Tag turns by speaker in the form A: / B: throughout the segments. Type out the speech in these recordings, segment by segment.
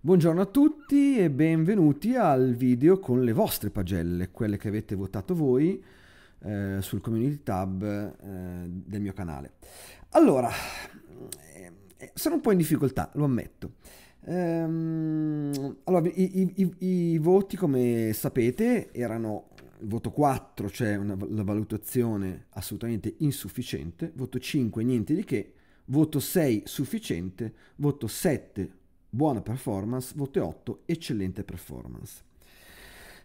A: Buongiorno a tutti e benvenuti al video con le vostre pagelle, quelle che avete votato voi eh, sul community tab eh, del mio canale. Allora, eh, eh sono un po' in difficoltà, lo ammetto. Ehm, allora, i, i, i, i, voti, come sapete, erano il voto 4, cioè una, la valutazione assolutamente insufficiente, voto 5, niente di che, voto 6 sufficiente, voto 7 buona performance, voto 8, eccellente performance.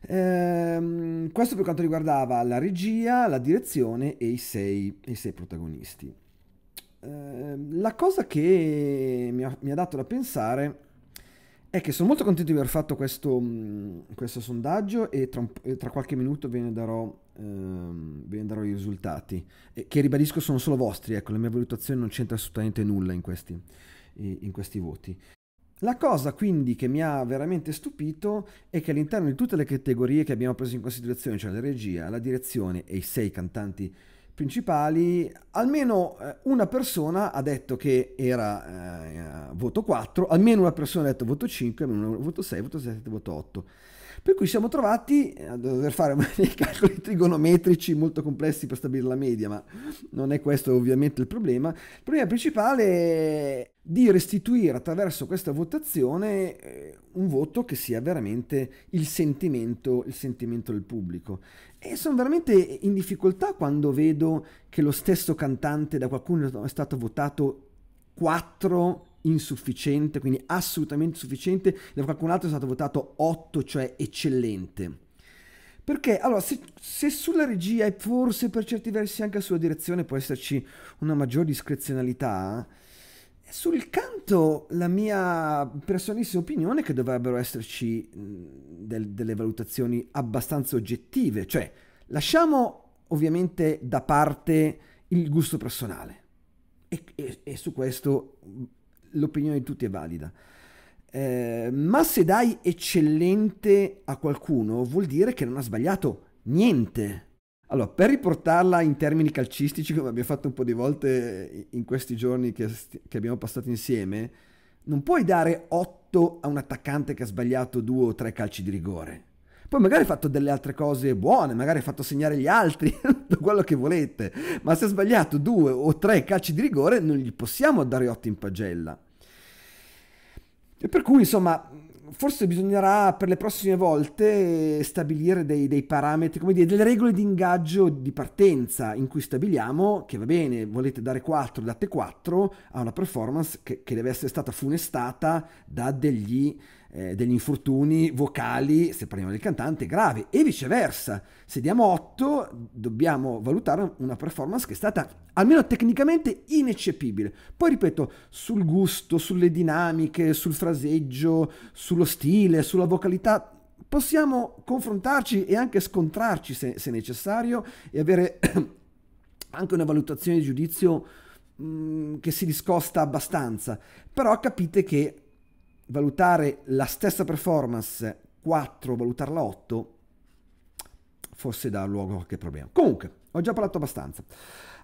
A: Ehm, questo per quanto riguardava la regia, la direzione e i sei, i sei protagonisti. Ehm, la cosa che mi ha, mi ha, dato da pensare è che sono molto contento di aver fatto questo, mm, questo sondaggio e tra, tra, qualche minuto ve ne darò, ehm, ve ne darò i risultati, e che ribadisco sono solo vostri, ecco, la mia valutazione non c'entra assolutamente nulla in questi, in questi voti. La cosa quindi che mi ha veramente stupito è che all'interno di tutte le categorie che abbiamo preso in considerazione, cioè la regia, la direzione e i sei cantanti principali, almeno eh, una persona ha detto che era eh, voto 4, almeno una persona ha detto voto 5, almeno una voto 6, voto 7, voto 8. Per cui siamo trovati eh, a dover fare dei calcoli trigonometrici molto complessi per stabilire la media, ma non è questo ovviamente il problema. Il problema principale è di restituire attraverso questa votazione eh, un voto che sia veramente il sentimento, il sentimento del pubblico. E sono veramente in difficoltà quando vedo che lo stesso cantante da qualcuno è stato votato 4 insufficiente, quindi assolutamente insufficiente, da qualcun altro è stato votato 8, cioè eccellente. Perché allora, se, se, sulla regia e forse per certi versi anche sulla direzione può esserci una maggior discrezionalità, sul canto la mia personalissima opinione è che dovrebbero esserci del, delle valutazioni abbastanza oggettive, cioè lasciamo ovviamente da parte il gusto personale e, e, e su questo l'opinione di tutti è valida. Eh, ma se dai eccellente a qualcuno vuol dire che non ha sbagliato niente. Allora, per riportarla in termini calcistici, come abbiamo fatto un po' di volte in questi giorni che, che abbiamo passato insieme, non puoi dare 8 a un attaccante che ha sbagliato 2 o 3 calci di rigore poi magari hai fatto delle altre cose buone, magari hai fatto segnare gli altri, quello che volete, ma se ha sbagliato due o tre calci di rigore non gli possiamo dare otto in pagella. E per cui insomma forse bisognerà per le prossime volte stabilire dei, dei parametri, come dire, delle regole di ingaggio di partenza in cui stabiliamo che va bene, volete dare 4, date 4 a una performance che, che deve essere stata funestata da degli eh, degli infortuni vocali, se parliamo del cantante, gravi e viceversa. Se diamo 8 dobbiamo valutare una performance che è stata almeno tecnicamente ineccepibile. Poi ripeto, sul gusto, sulle dinamiche, sul fraseggio, sullo stile, sulla vocalità, possiamo confrontarci e anche scontrarci se, se necessario e avere anche una valutazione di giudizio mh, mm, che si discosta abbastanza. Però capite che valutare la stessa performance 4, valutarla 8, forse dà luogo a qualche problema. Comunque, ho già parlato abbastanza.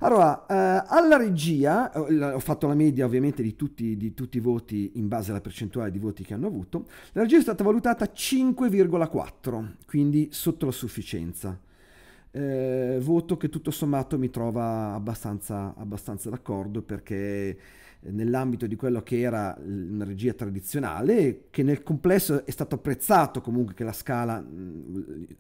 A: Allora, eh, alla regia, ho fatto la media ovviamente di tutti, di tutti, i voti in base alla percentuale di voti che hanno avuto, la regia è stata valutata 5,4, quindi sotto la sufficienza. Eh, voto che tutto sommato mi trova abbastanza, abbastanza d'accordo perché nell'ambito di quello che era una regia tradizionale, che nel complesso è stato apprezzato comunque che la scala,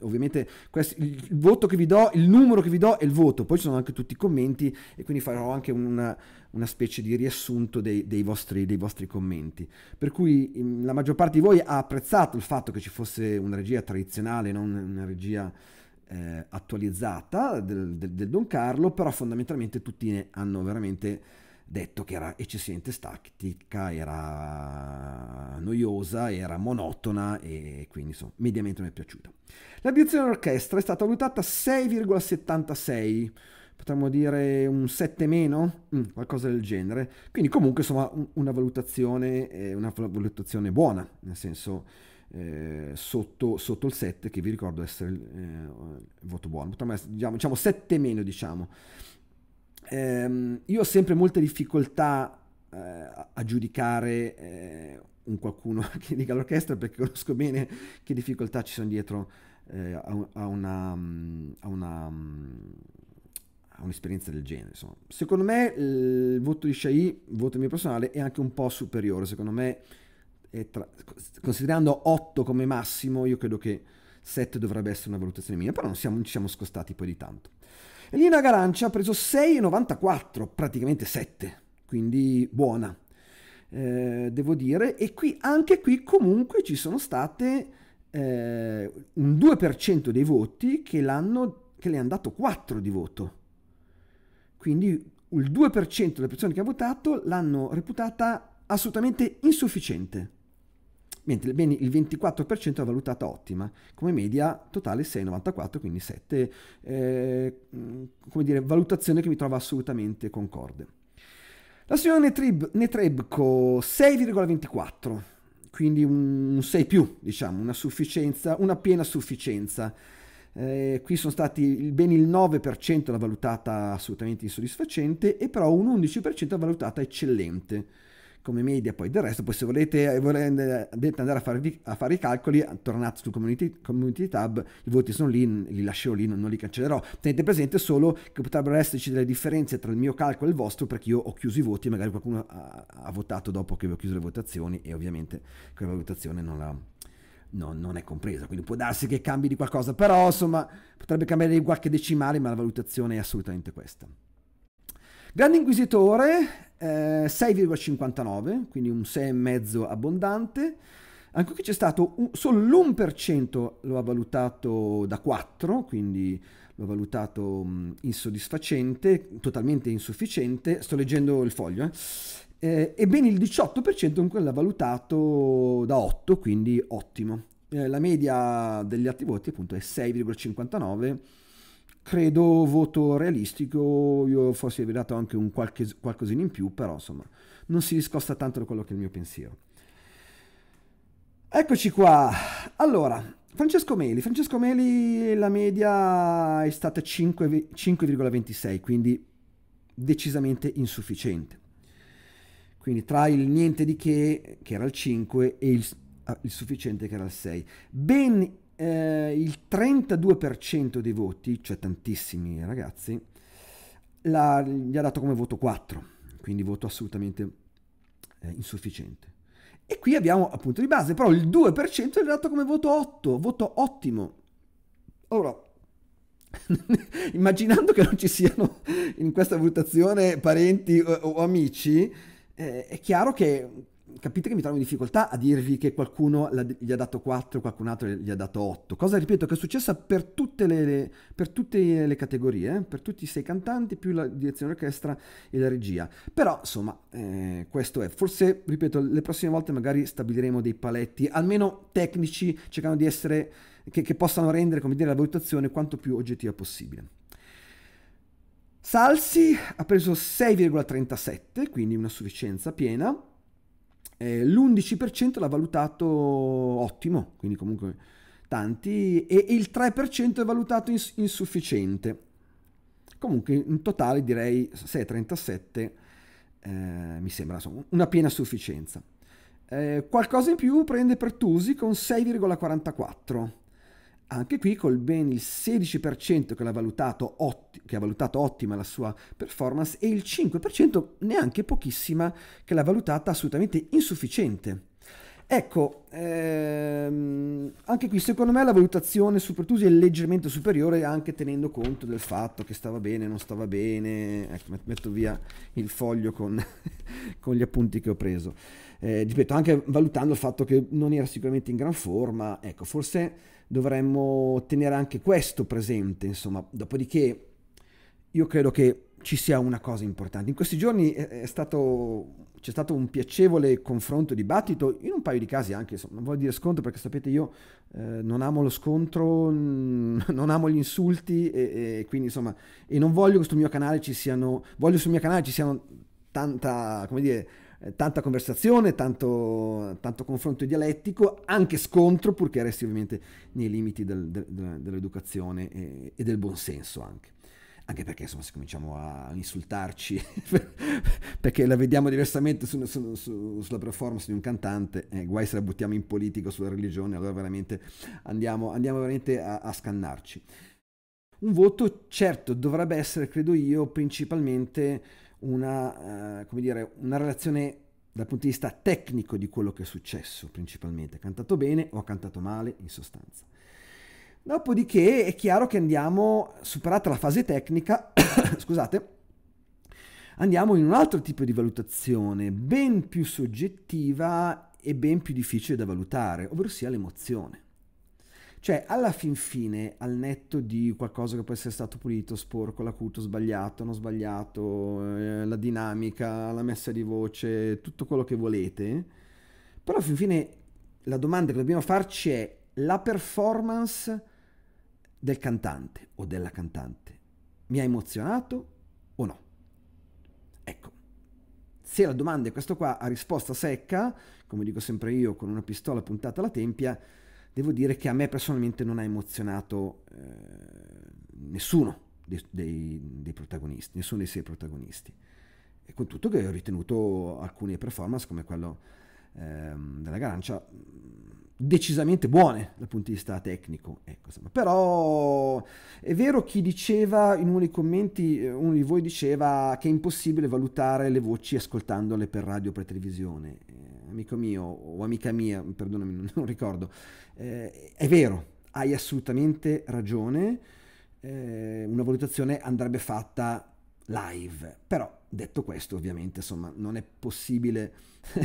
A: ovviamente questo, il voto che vi do, il numero che vi do è il voto, poi ci sono anche tutti i commenti e quindi farò anche una, una specie di riassunto dei, dei, vostri, dei vostri commenti. Per cui la maggior parte di voi ha apprezzato il fatto che ci fosse una regia tradizionale, non una regia... Eh, attualizzata del, del, del, Don Carlo, però fondamentalmente tutti ne hanno veramente detto che era eccessivamente statica, era noiosa, era monotona e quindi insomma mediamente mi è piaciuta. L'ambientazione dell'orchestra è stata valutata 6,76 potremmo dire un 7 meno, mm, qualcosa del genere. Quindi comunque insomma una, valutazione, eh, una valutazione buona, nel senso eh, sotto, sotto, il 7 che vi ricordo essere il eh, voto buono, potremmo essere, diciamo, diciamo 7 meno diciamo ehm, io ho sempre molte difficoltà eh, a giudicare eh, un qualcuno che dica l'orchestra perché conosco bene che difficoltà ci sono dietro eh, a, a, una, a, una, a un'esperienza del genere. Insomma. Secondo me il voto di Shai, il voto mio personale, è anche un po' superiore. Secondo me, tra, considerando 8 come massimo, io credo che 7 dovrebbe essere una valutazione mia, però non siamo, ci siamo scostati poi di tanto. Lina Garancia ha preso 6,94, praticamente 7, quindi buona. Eh, devo dire, e qui anche qui comunque ci sono state eh, un 2% dei voti che, che le hanno dato 4 di voto. Quindi il 2% delle persone che ha votato l'hanno reputata assolutamente insufficiente mentre bene il 24% è valutata ottima, come media totale 6,94, quindi 7, eh, come dire, valutazione che mi trova assolutamente concorde. La signora Netrib, Netrebco 6,24, quindi un 6 più, diciamo, una sufficienza, una piena sufficienza. Eh, qui sono stati ben il 9% la valutata assolutamente insoddisfacente e però un 11% la valutata eccellente come media poi del resto poi se volete, eh, volete andare a, farvi, a, fare i calcoli tornate su community, community, tab i voti sono lì li lascerò lì non, non, li cancellerò tenete presente solo che potrebbero esserci delle differenze tra il mio calcolo e il vostro perché io ho chiuso i voti magari qualcuno ha, ha votato dopo che vi ho chiuso le votazioni e ovviamente quella votazione non la no, non è compresa, quindi può darsi che cambi di qualcosa, però insomma potrebbe cambiare di qualche decimale, ma la valutazione è assolutamente questa. Grande Inquisitore eh, 6,59, quindi un 6,5 abbondante. Anche qui c'è stato un, solo l'1% lo ha valutato da 4, quindi l'ho valutato mh, mm, insoddisfacente, totalmente insufficiente. Sto leggendo il foglio. Eh. Eh, ebbene il 18% comunque l'ha valutato da 8, quindi ottimo. Eh, la media degli attivoti appunto è 6,59 credo voto realistico, io forse vi ho dato anche un qualche, qualcosina in più, però insomma non si discosta tanto da quello che è il mio pensiero. Eccoci qua, allora Francesco Meli, Francesco Meli la media è stata 5,26, quindi decisamente insufficiente. Quindi tra il niente di che, che era il 5, e il, ah, il sufficiente che era il 6. Ben eh, il 32% dei voti, cioè tantissimi ragazzi, gli ha dato come voto 4, quindi voto assolutamente eh, insufficiente. E qui abbiamo appunto di base, però il 2% gli ha dato come voto 8, voto ottimo. Ora, immaginando che non ci siano in questa valutazione parenti o, o amici, eh, è chiaro che capite che mi trovo in difficoltà a dirvi che qualcuno gli ha dato 4, qualcun altro gli ha dato 8. Cosa, ripeto, che è successa per tutte le, per tutte le categorie, eh? per tutti i sei cantanti, più la direzione orchestra e la regia. Però, insomma, eh, questo è. Forse, ripeto, le prossime volte magari stabiliremo dei paletti, almeno tecnici, cercando di essere, che, che possano rendere, come dire, la valutazione quanto più oggettiva possibile. Salsi ha preso 6,37, quindi una sufficienza piena. Eh, l'11% l'ha valutato ottimo, quindi comunque tanti, e il 3% è valutato ins- insufficiente. Comunque in totale direi 6,37 eh, mi sembra insomma, una piena sufficienza. Eh, qualcosa in più prende Pertusi con 6,44 anche qui col ben il 16% che, l'ha valutato otti- che ha valutato ottima la sua performance e il 5% neanche pochissima che l'ha valutata assolutamente insufficiente. Ecco, ehm, anche qui secondo me la valutazione su Pertusi è leggermente superiore anche tenendo conto del fatto che stava bene, non stava bene, ecco, metto via il foglio con, con gli appunti che ho preso. Eh, ripeto, anche valutando il fatto che non era sicuramente in gran forma, ecco, forse dovremmo tenere anche questo presente, insomma. Dopodiché io credo che ci sia una cosa importante. In questi giorni è stato, c'è stato un piacevole confronto, dibattito, in un paio di casi anche, insomma, non voglio dire scontro perché sapete io eh, non amo lo scontro, non amo gli insulti e, e, quindi insomma, e non voglio che sul mio canale ci siano, voglio sul mio canale ci siano tanta, come dire, eh, tanta conversazione, tanto, tanto, confronto dialettico, anche scontro, purché resti ovviamente nei limiti del, del, dell'educazione e, e del buonsenso anche anche perché insomma se cominciamo a insultarci perché la vediamo diversamente su, su, su, sulla performance di un cantante eh, guai se la buttiamo in politica o sulla religione allora veramente andiamo, andiamo veramente a, a, scannarci un voto certo dovrebbe essere credo io principalmente una, eh, dire, una relazione dal punto di vista tecnico di quello che è successo principalmente. Ha cantato bene o ha cantato male in sostanza. Dopodiché è chiaro che andiamo, superata la fase tecnica, scusate, andiamo in un altro tipo di valutazione, ben più soggettiva e ben più difficile da valutare, ovvero sia l'emozione. Cioè, alla fin fine, al netto di qualcosa che può essere stato pulito, sporco, l'acuto, sbagliato, non sbagliato, eh, la dinamica, la messa di voce, tutto quello che volete, però alla fin fine la domanda che dobbiamo farci è la performance del cantante o della cantante mi ha emozionato o no? Ecco, se la domanda è questa qua a risposta secca, come dico sempre io con una pistola puntata alla tempia, devo dire che a me personalmente non ha emozionato eh, nessuno dei, dei, dei, protagonisti, nessuno dei sei protagonisti. E con tutto che ho ritenuto alcune performance come quello ehm, della Garancia decisamente buone dal punto di vista tecnico. Ecco, Però è vero chi diceva in uno dei commenti, eh, uno di voi diceva che è impossibile valutare le voci ascoltandole per radio o per televisione. Eh, amico mio o amica mia, perdonami, non, non ricordo. Eh, è vero, hai assolutamente ragione. Eh, una valutazione andrebbe fatta live, però Detto questo, ovviamente, insomma, non è possibile,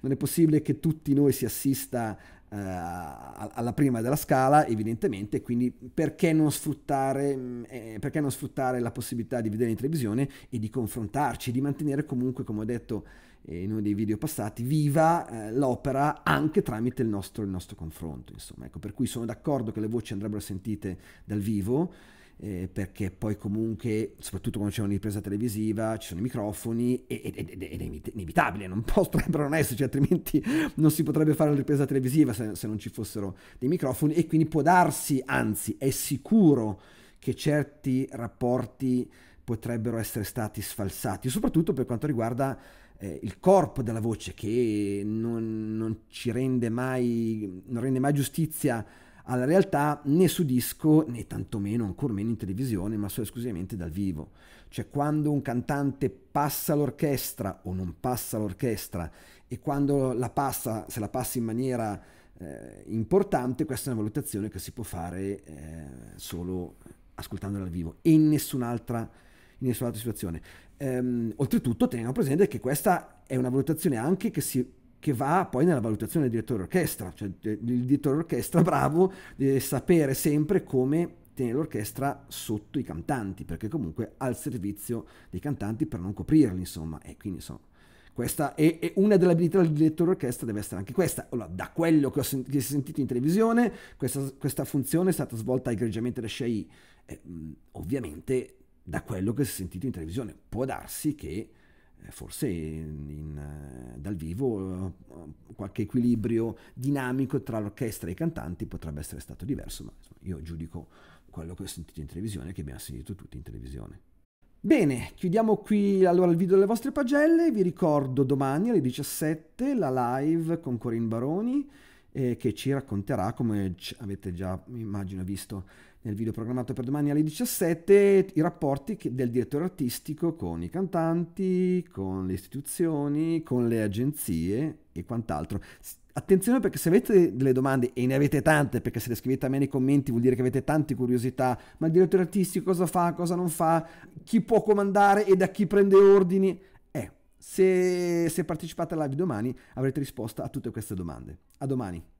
A: non è possibile che tutti noi si assista eh, alla prima della scala, evidentemente, quindi perché non, mm, eh, perché non sfruttare la possibilità di vedere in televisione e di confrontarci, di mantenere comunque, come ho detto eh, in uno dei video passati, viva eh, l'opera anche tramite il nostro, il nostro confronto. Insomma, ecco, per cui sono d'accordo che le voci andrebbero sentite dal vivo eh, perché poi comunque, soprattutto quando c'è una ripresa televisiva, ci sono i microfoni ed, ed, ed è inevitabile, non potrebbero non esserci, cioè, altrimenti non si potrebbe fare la ripresa televisiva se, se non ci fossero dei microfoni e quindi può darsi, anzi è sicuro che certi rapporti potrebbero essere stati sfalsati, soprattutto per quanto riguarda eh, il corpo della voce che non, non ci rende mai, non rende mai giustizia alla realtà né su disco né tantomeno, ancor meno in televisione, ma solo esclusivamente dal vivo. Cioè quando un cantante passa l'orchestra o non passa l'orchestra e quando la passa, se la passa in maniera eh, importante, questa è una valutazione che si può fare eh, solo ascoltandola dal vivo e in nessun'altra, in nessun'altra situazione. Ehm, oltretutto teniamo presente che questa è una valutazione anche che si che va poi nella valutazione del direttore orchestra, cioè il direttore orchestra bravo deve sapere sempre come tenere l'orchestra sotto i cantanti, perché comunque al servizio dei cantanti per non coprirli, insomma, e quindi insomma questa è, è, una delle abilità del direttore orchestra deve essere anche questa allora, da quello che ho sen- che sentito in televisione questa, questa, funzione è stata svolta egregiamente da Shai eh, ovviamente da quello che si è sentito in televisione può darsi che eh, forse in, in, eh, dal vivo eh, qualche equilibrio dinamico tra l'orchestra e i cantanti potrebbe essere stato diverso, ma insomma, io giudico quello che ho sentito in televisione e che abbiamo sentito tutti in televisione. Bene, chiudiamo qui allora il video delle vostre pagelle, vi ricordo domani alle 17 la live con Corinne Baroni eh, che ci racconterà, come avete già immagino visto, nel video programmato per domani alle 17, i rapporti del direttore artistico con i cantanti, con le istituzioni, con le agenzie e quant'altro. Attenzione perché se avete delle domande, e ne avete tante, perché se le scrivete a me nei commenti vuol dire che avete tante curiosità, ma il direttore artistico cosa fa, cosa non fa, chi può comandare e da chi prende ordini, eh, se, se partecipate alla live domani avrete risposta a tutte queste domande. A domani!